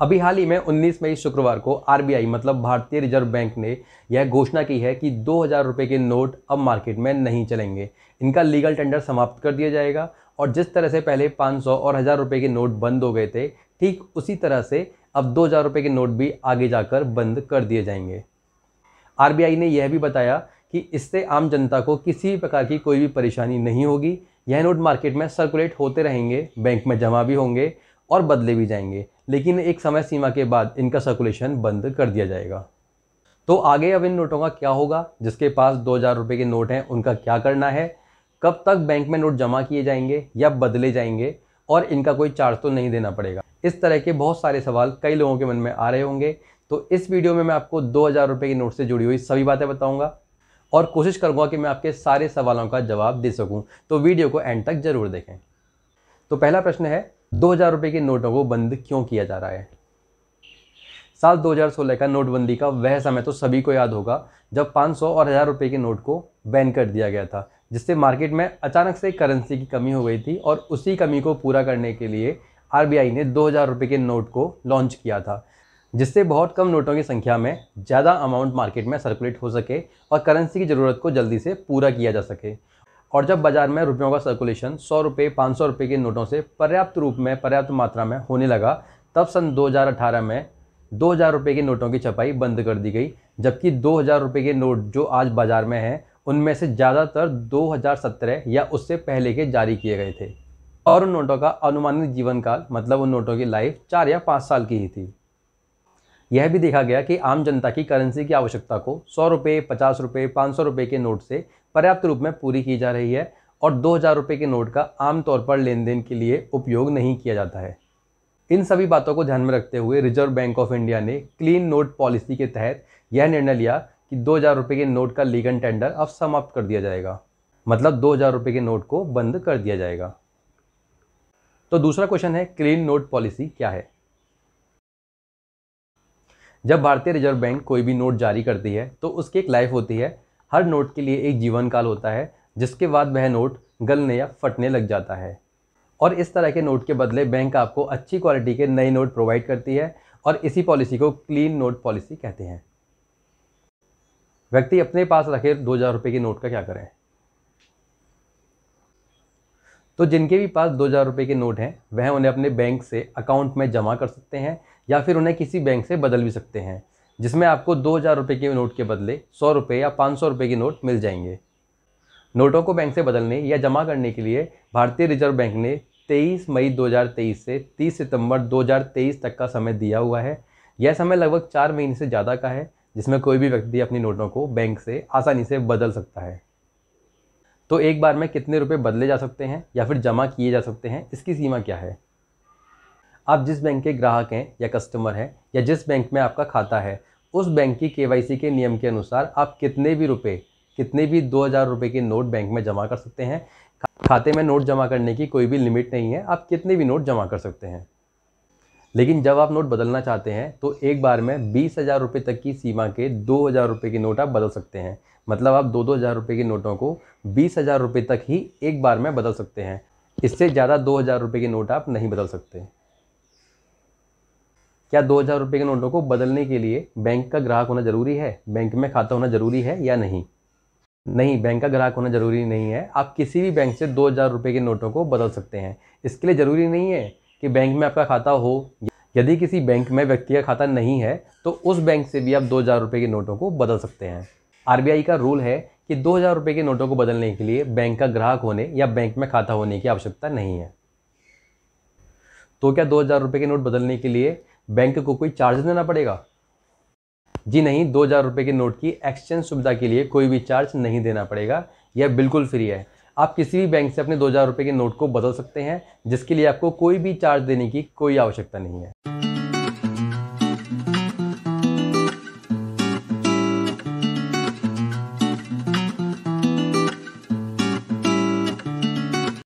अभी हाल ही में 19 मई शुक्रवार को आरबीआई मतलब भारतीय रिजर्व बैंक ने यह घोषणा की है कि दो हज़ार रुपये के नोट अब मार्केट में नहीं चलेंगे इनका लीगल टेंडर समाप्त कर दिया जाएगा और जिस तरह से पहले 500 और हज़ार रुपये के नोट बंद हो गए थे ठीक उसी तरह से अब दो हज़ार रुपये के नोट भी आगे जाकर बंद कर दिए जाएंगे आर ने यह भी बताया कि इससे आम जनता को किसी भी प्रकार की कोई भी परेशानी नहीं होगी यह नोट मार्केट में सर्कुलेट होते रहेंगे बैंक में जमा भी होंगे और बदले भी जाएंगे लेकिन एक समय सीमा के बाद इनका सर्कुलेशन बंद कर दिया जाएगा तो आगे अब इन नोटों का क्या होगा जिसके पास दो हज़ार रुपये के नोट हैं उनका क्या करना है कब तक बैंक में नोट जमा किए जाएंगे या बदले जाएंगे और इनका कोई चार्ज तो नहीं देना पड़ेगा इस तरह के बहुत सारे सवाल कई लोगों के मन में आ रहे होंगे तो इस वीडियो में मैं आपको दो हज़ार रुपये के नोट से जुड़ी हुई सभी बातें बताऊंगा और कोशिश करूंगा कि मैं आपके सारे सवालों का जवाब दे सकूं तो वीडियो को एंड तक ज़रूर देखें तो पहला प्रश्न है दो हज़ार रुपये के नोटों को बंद क्यों किया जा रहा है साल 2016 का नोटबंदी का वह समय तो सभी को याद होगा जब 500 और हज़ार रुपये के नोट को बैन कर दिया गया था जिससे मार्केट में अचानक से करेंसी की कमी हो गई थी और उसी कमी को पूरा करने के लिए आर ने दो हज़ार रुपये के नोट को लॉन्च किया था जिससे बहुत कम नोटों की संख्या में ज़्यादा अमाउंट मार्केट में सर्कुलेट हो सके और करेंसी की ज़रूरत को जल्दी से पूरा किया जा सके और जब बाजार में रुपयों का सर्कुलेशन सौ रुपये पाँच सौ रुपये के नोटों से पर्याप्त रूप में पर्याप्त मात्रा में होने लगा तब सन 2018 में दो हज़ार रुपये के नोटों की छपाई बंद कर दी गई जबकि दो हज़ार रुपये के नोट जो आज बाज़ार में हैं उनमें से ज़्यादातर 2017 या उससे पहले के जारी किए गए थे और उन नोटों का अनुमानित जीवन काल मतलब उन नोटों की लाइफ चार या पाँच साल की ही थी यह भी देखा गया कि आम जनता की करेंसी की आवश्यकता को सौ रुपये पचास रुपये पाँच सौ रुपये के नोट से पर्याप्त रूप में पूरी की जा रही है और दो हज़ार रुपये के नोट का आमतौर पर लेन देन के लिए उपयोग नहीं किया जाता है इन सभी बातों को ध्यान में रखते हुए रिजर्व बैंक ऑफ इंडिया ने क्लीन नोट पॉलिसी के तहत यह निर्णय लिया कि दो हज़ार के नोट का लीगन टेंडर अब समाप्त कर दिया जाएगा मतलब दो हज़ार के नोट को बंद कर दिया जाएगा तो दूसरा क्वेश्चन है क्लीन नोट पॉलिसी क्या है जब भारतीय रिजर्व बैंक कोई भी नोट जारी करती है तो उसकी एक लाइफ होती है हर नोट के लिए एक जीवन काल होता है जिसके बाद वह नोट गलने या फटने लग जाता है और इस तरह के नोट के बदले बैंक आपको अच्छी क्वालिटी के नए नोट प्रोवाइड करती है और इसी पॉलिसी को क्लीन नोट पॉलिसी कहते हैं व्यक्ति अपने पास रखे दो हज़ार रुपये के नोट का क्या करें तो जिनके भी पास दो हज़ार रुपये के नोट हैं वह उन्हें अपने बैंक से अकाउंट में जमा कर सकते हैं या फिर उन्हें किसी बैंक से बदल भी सकते हैं जिसमें आपको दो हज़ार रुपये के नोट के बदले सौ रुपये या पाँच सौ रुपये के नोट मिल जाएंगे नोटों को बैंक से बदलने या जमा करने के लिए भारतीय रिजर्व बैंक ने 23 मई 2023 से 30 सितंबर 2023 तक का समय दिया हुआ है यह समय लगभग चार महीने से ज़्यादा का है जिसमें कोई भी व्यक्ति अपनी नोटों को बैंक से आसानी से बदल सकता है तो एक बार में कितने रुपए बदले जा सकते हैं या फिर जमा किए जा सकते हैं इसकी सीमा क्या है आप जिस बैंक के ग्राहक हैं या कस्टमर हैं या जिस बैंक में आपका खाता है उस बैंक की के के नियम के अनुसार आप कितने भी रुपये कितने भी दो हज़ार रुपये के नोट बैंक में जमा कर सकते हैं खाते में नोट जमा करने की कोई भी लिमिट नहीं है आप कितने भी नोट जमा कर सकते हैं लेकिन जब आप नोट बदलना चाहते हैं तो एक बार में बीस हज़ार रुपये तक की सीमा के दो हज़ार रुपये के नोट आप बदल सकते हैं मतलब आप दो दो हज़ार रुपये के नोटों को बीस हज़ार रुपये तक ही एक बार में बदल सकते हैं इससे ज़्यादा दो हज़ार रुपये के नोट आप नहीं बदल सकते क्या दो हज़ार रुपये के नोटों को बदलने के लिए बैंक का ग्राहक होना जरूरी है बैंक में खाता होना जरूरी है या नहीं नहीं बैंक का ग्राहक होना जरूरी नहीं है आप किसी भी बैंक से दो हज़ार रुपये के नोटों को बदल सकते हैं इसके लिए ज़रूरी नहीं है कि बैंक में आपका खाता हो यदि किसी बैंक में व्यक्ति का खाता नहीं है तो उस बैंक से भी आप दो हज़ार रुपये के नोटों को बदल सकते हैं आई का रूल है कि दो हज़ार रुपये के नोटों को बदलने के लिए बैंक का ग्राहक होने या बैंक में खाता होने की आवश्यकता नहीं है तो क्या दो हज़ार रुपये के नोट बदलने के लिए बैंक को कोई चार्ज देना पड़ेगा जी नहीं दो हज़ार रुपये के नोट की एक्सचेंज सुविधा के लिए कोई भी चार्ज नहीं देना पड़ेगा यह बिल्कुल फ्री है आप किसी भी बैंक से अपने दो हज़ार रुपये के नोट को बदल सकते हैं जिसके लिए आपको कोई भी चार्ज देने की कोई आवश्यकता नहीं है